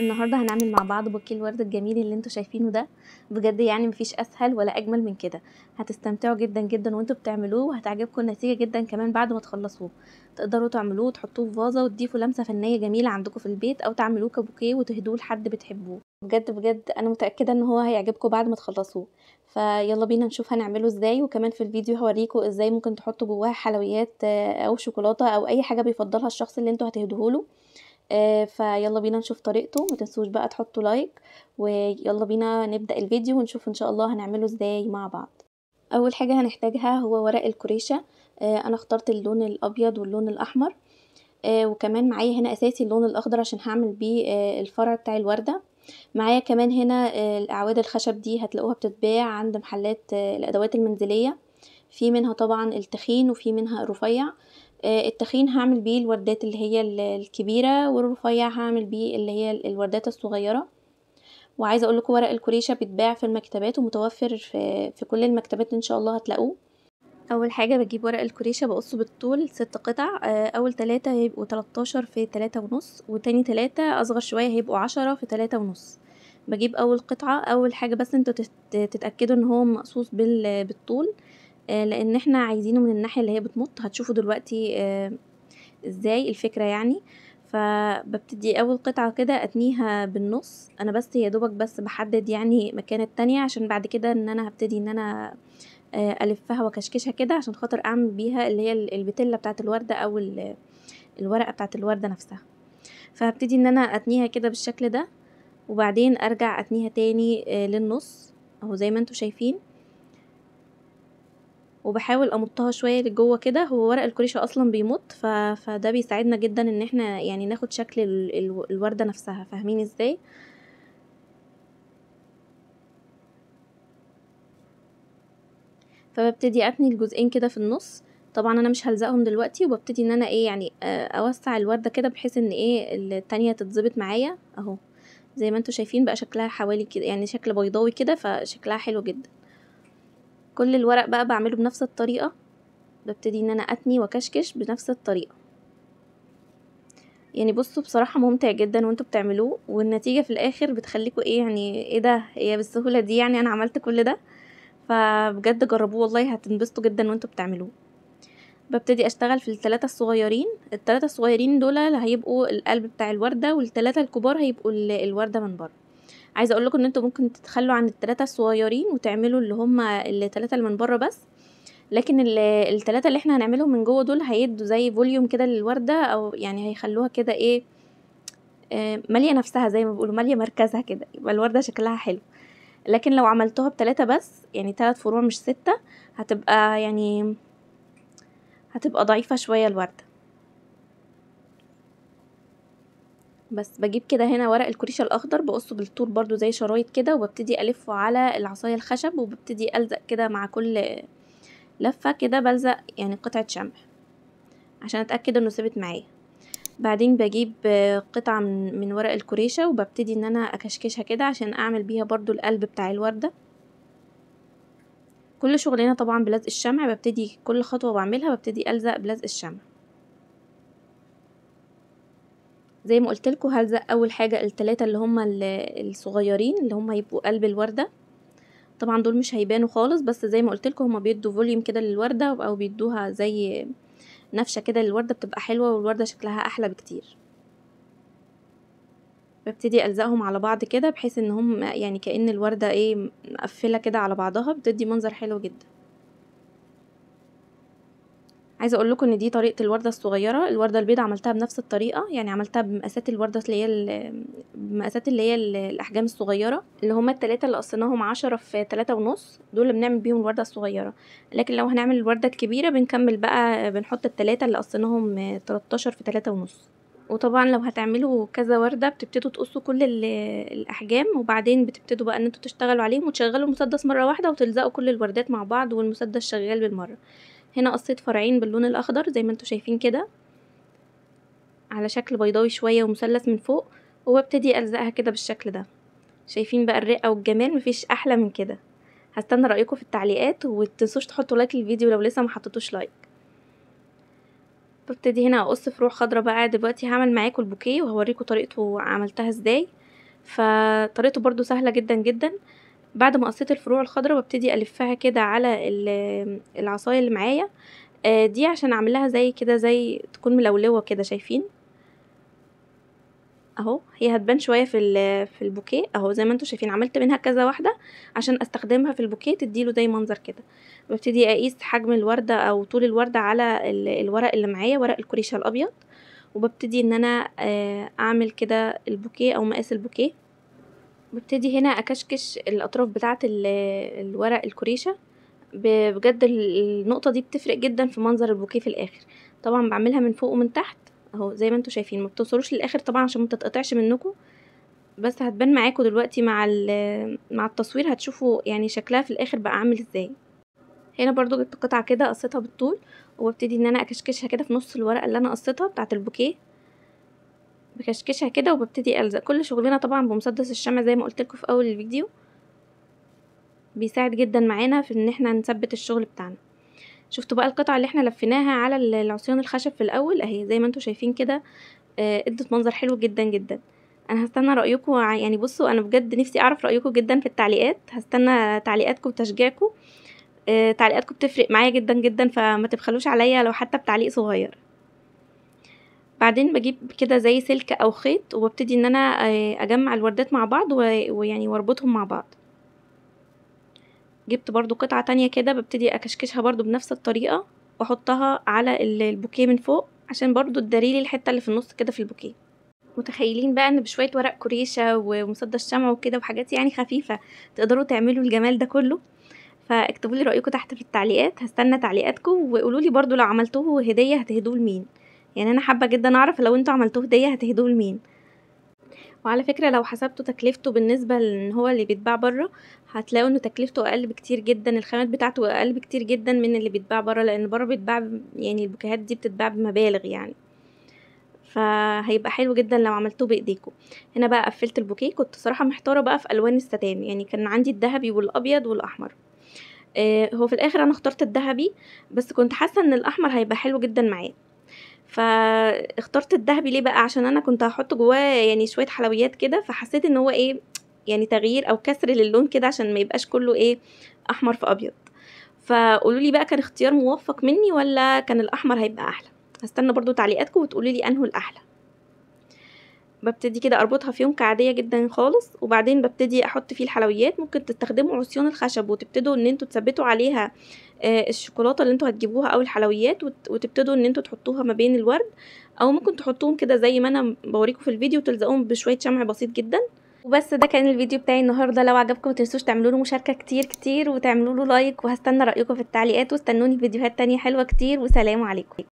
النهارده هنعمل مع بعض بوكيه الورد الجميل اللي انتوا شايفينه ده بجد يعني مفيش اسهل ولا اجمل من كده هتستمتعوا جدا جدا وانتوا بتعملوه وهتعجبكم النتيجه جدا كمان بعد ما تخلصوه تقدروا تعملوه وتحطوه في فازه وتضيفوا لمسه فنيه جميله عندكم في البيت او تعملوه كبوكيه وتهدوه لحد بتحبوه بجد بجد انا متاكده ان هو هيعجبكم بعد ما تخلصوه فيلا بينا نشوف هنعمله ازاي وكمان في الفيديو هوريكم ازاي ممكن تحطوا جواه حلويات آه، او شوكولاته او اي حاجه بيفضلها الشخص اللي انتوا هتهدوه له آه، فيلا بينا نشوف طريقته ما تنسوش بقى تحطوا لايك ويلا بينا نبدأ الفيديو ونشوف ان شاء الله هنعمله ازاي مع بعض اول حاجة هنحتاجها هو ورق الكريشة آه، انا اخترت اللون الابيض واللون الاحمر آه، وكمان معايا هنا اساسي اللون الاخضر عشان هعمل بيه الفرع بتاع الوردة معايا كمان هنا الاعواد الخشب دي هتلاقوها بتتباع عند محلات الادوات المنزلية في منها طبعا التخين وفي منها الرفيع آه، التخين هعمل بيه الوردات اللي هي الكبيرة والرفيع هعمل بيه اللي هي الوردات الصغيرة وعايزة اقول لكم ورق الكريشة بيتباع في المكتبات ومتوفر في, في كل المكتبات ان شاء الله هتلاقوه اول حاجة بجيب ورق الكريشة بقصه بالطول ست قطع آه، اول تلاتة هيبقوا تلتاشر في تلاتة ونص وتاني تلاتة اصغر شوية هيبقوا عشرة في تلاتة ونص بجيب اول قطعة اول حاجة بس انتوا تتأكدوا ان هو مقصوص بالطول آه، لان احنا عايزينه من الناحية اللي هي بتمط هتشوفوا دلوقتي آه، ازاي الفكرة يعني فببتدي اول قطعة كده اتنيها بالنص انا بس يا دوبك بس بحدد يعني مكان التانية عشان بعد كده ان انا هبتدي ان انا آه، الفها واكشكشها كده عشان خاطر اعمل بيها اللي هي البتلة بتاعت الوردة او الورقة بتاعت الوردة نفسها فهبتدي ان انا اتنيها كده بالشكل ده وبعدين ارجع اتنيها تاني للنص اهو زي ما انتوا شايفين وبحاول امطها شويه لجوه كده هو ورق الكريشه اصلا بيمط ف... فده بيساعدنا جدا ان احنا يعني ناخد شكل ال... الورده نفسها فاهمين ازاي فببتدي اتني الجزئين كده في النص طبعا انا مش هلزقهم دلوقتي وببتدي ان انا ايه يعني آه، اوسع الورده كده بحيث ان ايه التانية تتظبط معايا اهو زي ما انتوا شايفين بقى شكلها حوالي كده يعني شكل بيضاوي كده فشكلها حلو جدا كل الورق بقى بعمله بنفس الطريقة ببتدي ان انا اتني واكشكش بنفس الطريقة يعني بصوا بصراحة ممتع جدا وانتوا بتعملوه والنتيجة في الاخر بتخليكوا ايه يعني ايه ده هي بالسهولة دي يعني انا عملت كل ده فبجد جربوه والله هتنبسطوا جدا وانتوا بتعملوه ببتدي اشتغل في الثلاثة الصغيرين الثلاثة الصغيرين دول هيبقوا القلب بتاع الوردة والثلاثة الكبار هيبقوا الوردة من بره عايزه اقول لكم ان انتوا ممكن تتخلوا عن الثلاثه الصغيرين وتعملوا اللي هم الثلاثه اللي من بره بس لكن الثلاثه اللي احنا هنعملهم من جوه دول هيدوا زي فوليوم كده للورده او يعني هيخلوها كده ايه آه، ماليه نفسها زي ما بيقولوا ماليه مركزها كده يبقى الورده شكلها حلو لكن لو عملتوها بتلاتة بس يعني تلات فروع مش ستة هتبقى يعني هتبقى ضعيفة شوية الوردة بس بجيب كده هنا ورق الكريشة الأخضر بقصه بالطول برضو زي شرايط كده وببتدي ألفه على العصاية الخشب وببتدي ألزق كده مع كل لفة كده بلزق يعني قطعة شمع عشان أتأكد إنه ثبت معايا بعدين بجيب قطعة من ورق الكريشة وببتدي إن أنا أكشكشها كده عشان أعمل بيها برضو القلب بتاع الوردة كل شغلنا طبعا بلزق الشمع ببتدي كل خطوة بعملها ببتدي ألزق بلزق الشمع زي ما قلت لكم هلزق اول حاجه الثلاثه اللي هم الصغيرين اللي هم يبقوا قلب الورده طبعا دول مش هيبانوا خالص بس زي ما قلت لكم هما بيدوا فوليوم كده للورده او بيدوها زي نفشه كده للورده بتبقى حلوه والورده شكلها احلى بكتير ببتدي الزقهم على بعض كده بحيث ان هم يعني كأن الوردة ايه مقفلة كده على بعضها بتدي منظر حلو جدا عايزه اقول لكم ان دي طريقه الورده الصغيره الورده البيضه عملتها بنفس الطريقه يعني عملتها بمقاسات الورده اللي هي بمقاسات اللي هي الاحجام الصغيره اللي هما التلاتة اللي قصيناهم عشرة في تلاتة ونص دول اللي بنعمل بيهم الورده الصغيره لكن لو هنعمل الورده الكبيره بنكمل بقى بنحط التلاتة اللي قصيناهم 13 في تلاتة ونص وطبعا لو هتعملوا كذا ورده بتبتدوا تقصوا كل الاحجام وبعدين بتبتدوا بقى ان انتوا تشتغلوا عليهم وتشغلوا المسدس مره واحده وتلزقوا كل الوردات مع بعض والمسدس شغال بالمره هنا قصيت فرعين باللون الاخضر زي ما انتم شايفين كده على شكل بيضاوي شويه ومثلث من فوق وببتدي الزقها كده بالشكل ده شايفين بقى الرقه والجمال مفيش احلى من كده هستنى رايكم في التعليقات ومتنسوش تحطوا لايك للفيديو لو لسه ما حطيتوش لايك ببتدي هنا اقص فروع خضراء بقى دلوقتي هعمل معاكم البوكيه وهوريكم طريقته عملتها ازاي فطريقته برضو سهله جدا جدا بعد ما قصيت الفروع الخضراء ببتدي الفها كده على العصايه اللي معايا آه، دي عشان اعملها زي كده زي تكون ملولوه كده شايفين اهو هي هتبان شويه في في البوكيه اهو زي ما انتم شايفين عملت منها كذا واحده عشان استخدمها في البوكيه تديله زي منظر كده ببتدي اقيس حجم الورده او طول الورده على الورق اللي معايا ورق الكريشه الابيض وببتدي ان انا آه، اعمل كده البوكيه او مقاس البوكيه ببتدي هنا اكشكش الاطراف بتاعه الورق الكريشه بجد النقطه دي بتفرق جدا في منظر البوكيه في الاخر طبعا بعملها من فوق ومن تحت اهو زي ما انتم شايفين ما بتوصلوش للاخر طبعا عشان ما تتقطعش منكم بس هتبان معاكم دلوقتي مع مع التصوير هتشوفوا يعني شكلها في الاخر بقى عامل ازاي هنا برضو جبت قطعه كده قصيتها بالطول وابتدي ان انا اكشكشها كده في نص الورقه اللي انا قصيتها بتاعه البوكيه بكشكشها كده وببتدي الزق كل شغلنا طبعا بمسدس الشمع زي ما قلت لكم في اول الفيديو بيساعد جدا معانا في ان احنا نثبت الشغل بتاعنا شفتوا بقى القطعه اللي احنا لفيناها على العصيان الخشب في الاول اهي زي ما انتم شايفين كده آه، ادت منظر حلو جدا جدا انا هستنى رايكم يعني بصوا انا بجد نفسي اعرف رايكم جدا في التعليقات هستنى تعليقاتكم وتشجيعكم آه، تعليقاتكم بتفرق معايا جدا جدا فما تبخلوش عليا لو حتى بتعليق صغير بعدين بجيب كده زي سلك او خيط وببتدي ان انا آه، اجمع الوردات مع بعض ويعني واربطهم مع بعض جبت برضو قطعة تانية كده ببتدي اكشكشها برضو بنفس الطريقة واحطها على البوكيه من فوق عشان برضو تداريلي الحتة اللي في النص كده في البوكيه متخيلين بقى ان بشوية ورق كريشة ومصدى الشمع وكده وحاجات يعني خفيفة تقدروا تعملوا الجمال ده كله فاكتبوا لي رأيكم تحت في التعليقات هستنى تعليقاتكم وقولوا لي برضو لو عملتوه هدية هتهدوه لمين يعني انا حابه جدا اعرف لو انتوا عملتوه هديه هتهدوه لمين وعلى فكره لو حسبتوا تكلفته بالنسبه لان هو اللي بيتباع بره هتلاقوا ان تكلفته اقل بكتير جدا الخامات بتاعته اقل بكتير جدا من اللي بيتباع بره لان بره بيتباع يعني البوكيهات دي بتتباع بمبالغ يعني فهيبقى حلو جدا لو عملتوه بايديكم هنا بقى قفلت البوكيه كنت صراحه محتاره بقى في الوان الستان يعني كان عندي الذهبي والابيض والاحمر آه، هو في الاخر انا اخترت الذهبي بس كنت حاسه ان الاحمر هيبقى حلو جدا معاه فاخترت الذهبي ليه بقى عشان انا كنت هحط جواه يعني شويه حلويات كده فحسيت ان هو ايه يعني تغيير او كسر للون كده عشان ما يبقاش كله ايه احمر في ابيض فقولوا لي بقى كان اختيار موفق مني ولا كان الاحمر هيبقى احلى هستنى برضو تعليقاتكم وتقولوا لي انه الاحلى ببتدي كده اربطها في يونكه عاديه جدا خالص وبعدين ببتدي احط فيه الحلويات ممكن تستخدموا عصيان الخشب وتبتدوا ان انتوا تثبتوا عليها آه، الشوكولاته اللي انتوا هتجيبوها او الحلويات وتبتدوا ان انتوا تحطوها ما بين الورد او ممكن تحطوهم كده زي ما انا بوريكم في الفيديو تلزقوهم بشويه شمع بسيط جدا وبس ده كان الفيديو بتاعي النهارده لو عجبكم متنسوش تعملوا له مشاركه كتير كتير وتعملوا له لايك وهستنى رايكم في التعليقات واستنوني في فيديوهات تانية حلوه كتير وسلام عليكم